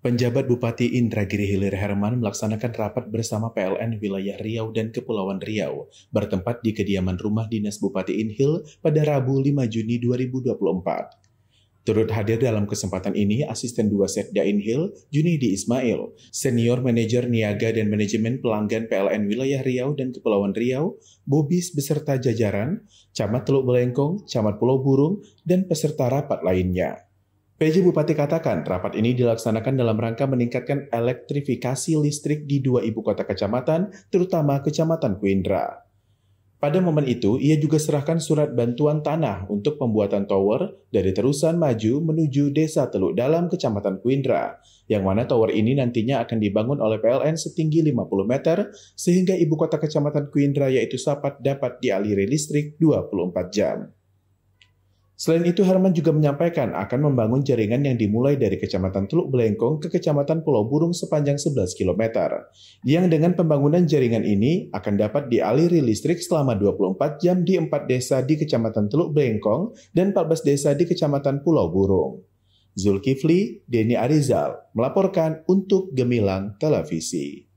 Penjabat Bupati Indragiri Hilir Herman melaksanakan rapat bersama PLN wilayah Riau dan Kepulauan Riau bertempat di kediaman rumah dinas Bupati Inhil pada Rabu 5 Juni 2024. Turut hadir dalam kesempatan ini Asisten 2 Setda Inhil, Junidi Ismail, Senior Manager Niaga dan Manajemen Pelanggan PLN Wilayah Riau dan Kepulauan Riau, Bobis beserta jajaran, Camat Teluk Belengkong, Camat Pulau Burung, dan peserta rapat lainnya. PJ Bupati katakan rapat ini dilaksanakan dalam rangka meningkatkan elektrifikasi listrik di dua ibu kota kecamatan, terutama Kecamatan Kuindra. Pada momen itu, ia juga serahkan surat bantuan tanah untuk pembuatan tower dari Terusan Maju menuju Desa Teluk Dalam Kecamatan Kuindra, yang mana tower ini nantinya akan dibangun oleh PLN setinggi 50 meter, sehingga ibu kota Kecamatan Kuindra yaitu Sapat dapat dialiri listrik 24 jam. Selain itu, Herman juga menyampaikan akan membangun jaringan yang dimulai dari Kecamatan Teluk Belengkong ke Kecamatan Pulau Burung sepanjang 11 km, yang dengan pembangunan jaringan ini akan dapat dialiri listrik selama 24 jam di 4 desa di Kecamatan Teluk Belengkong dan 14 desa di Kecamatan Pulau Burung. Zulkifli Denny Arizal melaporkan untuk Gemilang Televisi.